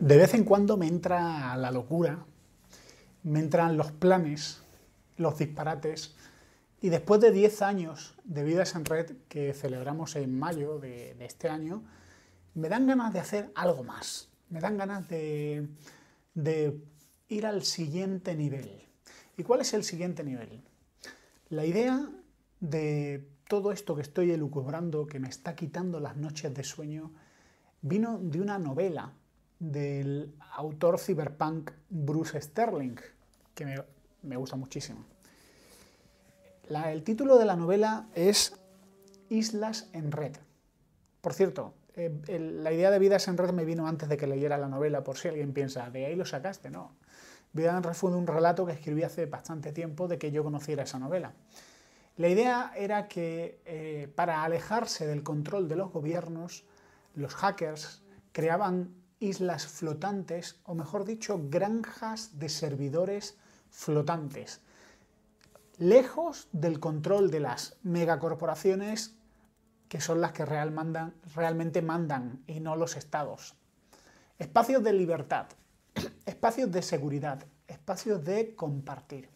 De vez en cuando me entra la locura, me entran los planes, los disparates, y después de 10 años de vidas en red que celebramos en mayo de, este año, me dan ganas de hacer algo más, me dan ganas de, de ir al siguiente nivel. ¿Y cuál es el siguiente nivel? La idea de todo esto que estoy elucubrando, que me está quitando las noches de sueño, vino de una novela del autor ciberpunk Bruce Sterling, que me, me gusta muchísimo. el título de la novela es Islas en Red. Por cierto, eh, la idea de Vidas en Red me vino antes de que leyera la novela, por si alguien piensa, de ahí lo sacaste, no. Vidas en Red fue un relato que escribí hace bastante tiempo de que yo conociera esa novela. La idea era que eh, para alejarse del control de los gobiernos, los hackers creaban islas flotantes, o mejor dicho, granjas de servidores flotantes, lejos del control de las megacorporaciones que son las que real mandan, realmente mandan y no los estados. Espacios de libertad, espacios de seguridad, espacios de compartir.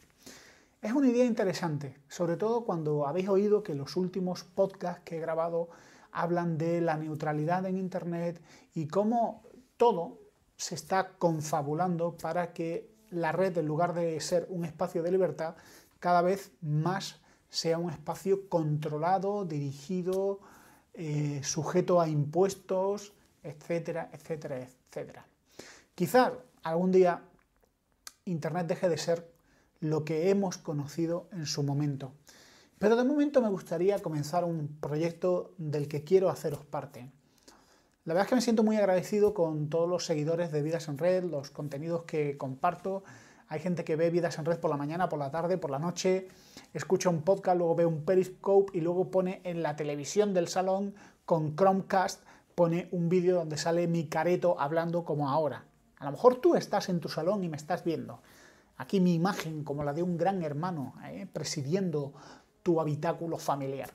Es una idea interesante, sobre todo cuando habéis oído que los últimos podcasts que he grabado hablan de la neutralidad en Internet y cómo todo se está confabulando para que la red, en lugar de ser un espacio de libertad, cada vez más sea un espacio controlado, dirigido, eh, sujeto a impuestos, etcétera, etcétera, etcétera. Quizás algún día Internet deje de ser lo que hemos conocido en su momento. Pero de momento me gustaría comenzar un proyecto del que quiero haceros parte. La verdad es que me siento muy agradecido con todos los seguidores de Vidas en Red, los contenidos que comparto. Hay gente que ve Vidas en Red por la mañana, por la tarde, por la noche, escucha un podcast, luego ve un Periscope y luego pone en la televisión del salón con Chromecast, pone un vídeo donde sale mi careto hablando como ahora. A lo mejor tú estás en tu salón y me estás viendo. Aquí mi imagen como la de un gran hermano, eh, presidiendo tu habitáculo familiar.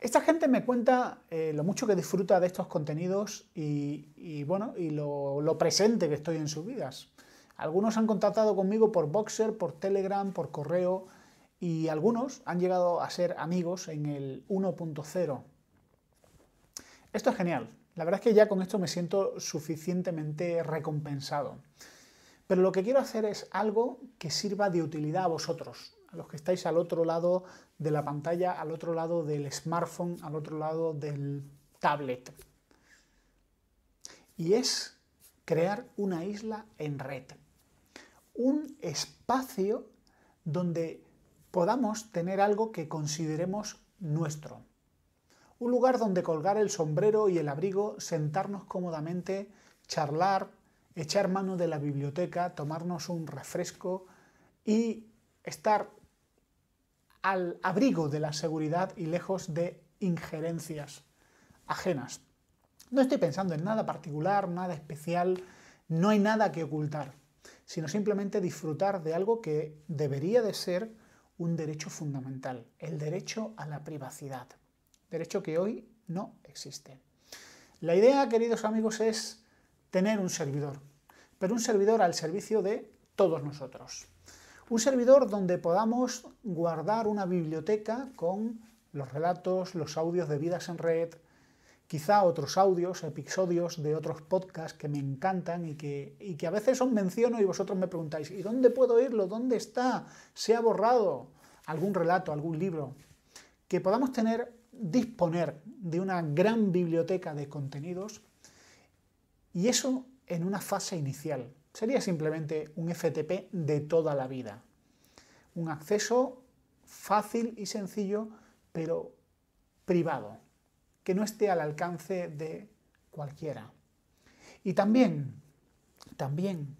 Esta gente me cuenta eh, lo mucho que disfruta de estos contenidos y, bueno, y lo, lo, presente que estoy en sus vidas. Algunos han contactado conmigo por Boxer, por Telegram, por correo y algunos han llegado a ser amigos en el 1.0. Esto es genial. La verdad es que ya con esto me siento suficientemente recompensado. Pero lo que quiero hacer es algo que sirva de utilidad a vosotros, a los que estáis al otro lado de la pantalla, al otro lado del smartphone, al otro lado del tablet. Y es crear una isla en red. Un espacio donde podamos tener algo que consideremos nuestro. Un lugar donde colgar el sombrero y el abrigo, sentarnos cómodamente, charlar, echar mano de la biblioteca, tomarnos un refresco y estar al abrigo de la seguridad y lejos de injerencias ajenas. No estoy pensando en nada particular, nada especial, no hay nada que ocultar, sino simplemente disfrutar de algo que debería de ser un derecho fundamental, el derecho a la privacidad, derecho que hoy no existe. La idea, queridos amigos, es tener un servidor, pero un servidor al servicio de todos nosotros. Un servidor donde podamos guardar una biblioteca con los relatos, los audios de vidas en red, quizá otros audios, episodios de otros podcasts que me encantan y que, que a veces os menciono y vosotros me preguntáis, ¿y dónde puedo irlo? ¿Dónde está? ¿Se ha borrado algún relato, algún libro? Que podamos tener, disponer de una gran biblioteca de contenidos y eso en una fase inicial. Sería simplemente un FTP de toda la vida. Un acceso fácil y sencillo, pero privado, que no esté al alcance de cualquiera. Y también, también,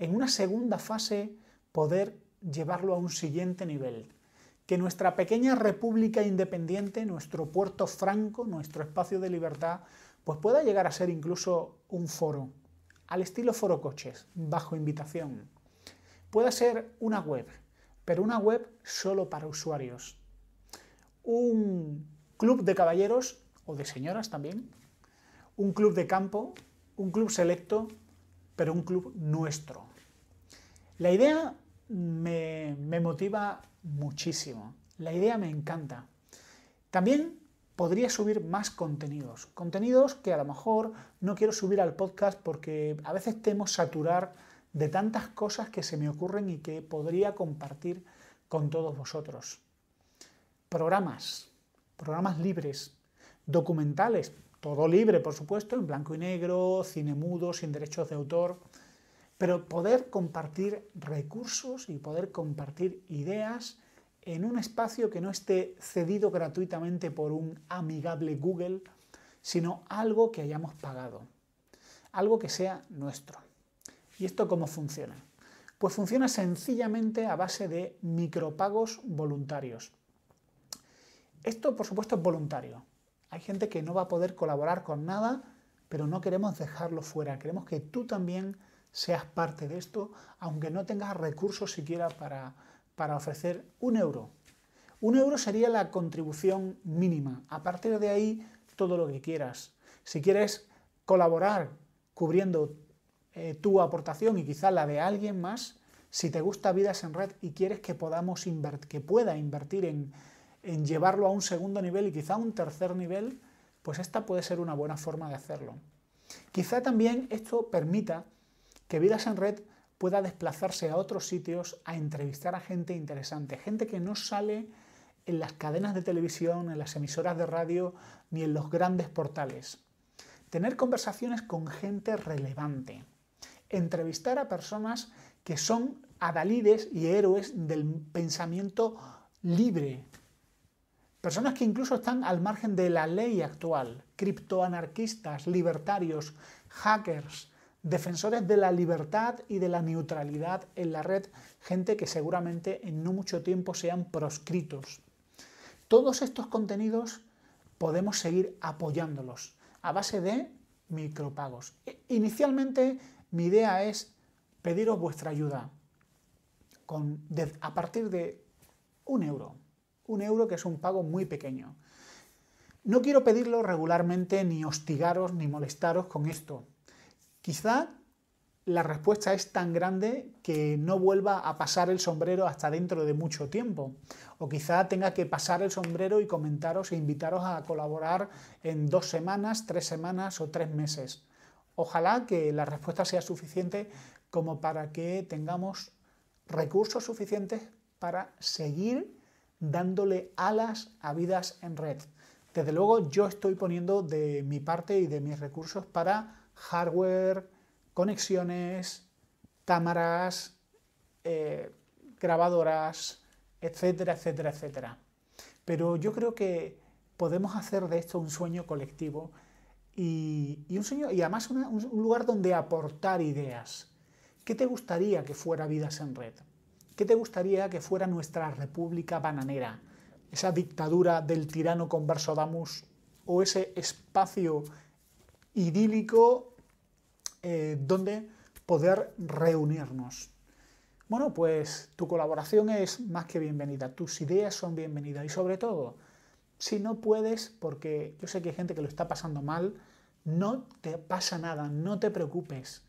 en una segunda fase, poder llevarlo a un siguiente nivel. Que nuestra pequeña república independiente, nuestro puerto franco, nuestro espacio de libertad, pues pueda llegar a ser incluso un foro, al estilo forocoches, bajo invitación. Puede ser una web, pero una web solo para usuarios. Un club de caballeros o de señoras también. Un club de campo, un club selecto, pero un club nuestro. La idea me, me motiva muchísimo. La idea me encanta. También podría subir más contenidos. Contenidos que a lo mejor no quiero subir al podcast porque a veces temo saturar de tantas cosas que se me ocurren y que podría compartir con todos vosotros. Programas, programas libres, documentales, todo libre por supuesto, en blanco y negro, cine mudo, sin derechos de autor, pero poder compartir recursos y poder compartir ideas en un espacio que no esté cedido gratuitamente por un amigable Google, sino algo que hayamos pagado, algo que sea nuestro. ¿Y esto cómo funciona? Pues funciona sencillamente a base de micropagos voluntarios. Esto, por supuesto, es voluntario. Hay gente que no va a poder colaborar con nada, pero no queremos dejarlo fuera. Queremos que tú también seas parte de esto, aunque no tengas recursos siquiera para, para ofrecer un euro. Un euro sería la contribución mínima. A partir de ahí, todo lo que quieras. Si quieres colaborar cubriendo eh, tu aportación y quizá la de alguien más, si te gusta Vidas en Red y quieres que, podamos que pueda invertir en, en llevarlo a un segundo nivel y quizá a un tercer nivel, pues esta puede ser una buena forma de hacerlo. Quizá también esto permita que Vidas en Red pueda desplazarse a otros sitios a entrevistar a gente interesante, gente que no sale en las cadenas de televisión, en las emisoras de radio, ni en los grandes portales. Tener conversaciones con gente relevante. Entrevistar a personas que son adalides y héroes del pensamiento libre. Personas que incluso están al margen de la ley actual. Criptoanarquistas, libertarios, hackers, defensores de la libertad y de la neutralidad en la red, gente que seguramente en no mucho tiempo sean proscritos. Todos estos contenidos podemos seguir apoyándolos a base de micropagos. E, inicialmente mi idea es pediros vuestra ayuda con, a partir de un euro. Un euro que es un pago muy pequeño. No quiero pedirlo regularmente, ni hostigaros, ni molestaros con esto. Quizá la respuesta es tan grande que no vuelva a pasar el sombrero hasta dentro de mucho tiempo. O quizá tenga que pasar el sombrero y comentaros e invitaros a colaborar en dos semanas, tres semanas o tres meses. Ojalá que la respuesta sea suficiente como para que tengamos recursos suficientes para seguir dándole alas a vidas en red. Desde luego yo estoy poniendo de mi parte y de mis recursos para hardware, conexiones, cámaras, eh, grabadoras, etcétera, etcétera, etcétera. Pero yo creo que podemos hacer de esto un sueño colectivo y, un sueño, y además un lugar donde aportar ideas. ¿Qué te gustaría que fuera Vidas en Red? ¿Qué te gustaría que fuera nuestra República Bananera? Esa dictadura del tirano converso Damus o ese espacio idílico eh, donde poder reunirnos. Bueno, pues tu colaboración es más que bienvenida, tus ideas son bienvenidas y sobre todo, si no puedes, porque yo sé que hay gente que lo está pasando mal, no te pasa nada, no te preocupes.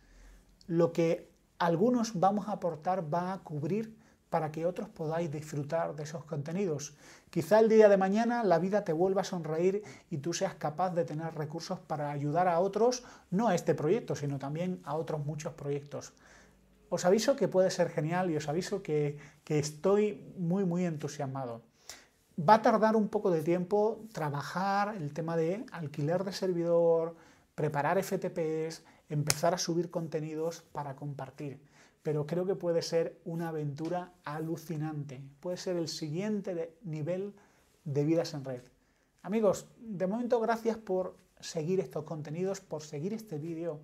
Lo que algunos vamos a aportar va a cubrir para que otros podáis disfrutar de esos contenidos. Quizá el día de mañana la vida te vuelva a sonreír y tú seas capaz de tener recursos para ayudar a otros, no a este proyecto, sino también a otros muchos proyectos. Os aviso que puede ser genial y os aviso que, que estoy muy, muy entusiasmado. Va a tardar un poco de tiempo trabajar el tema de alquiler de servidor, preparar FTPs, empezar a subir contenidos para compartir pero creo que puede ser una aventura alucinante. Puede ser el siguiente nivel de vidas en red. Amigos, de momento gracias por seguir estos contenidos, por seguir este vídeo.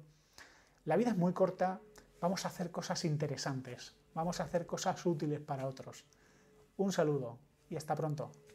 La vida es muy corta, vamos a hacer cosas interesantes, vamos a hacer cosas útiles para otros. Un saludo y hasta pronto.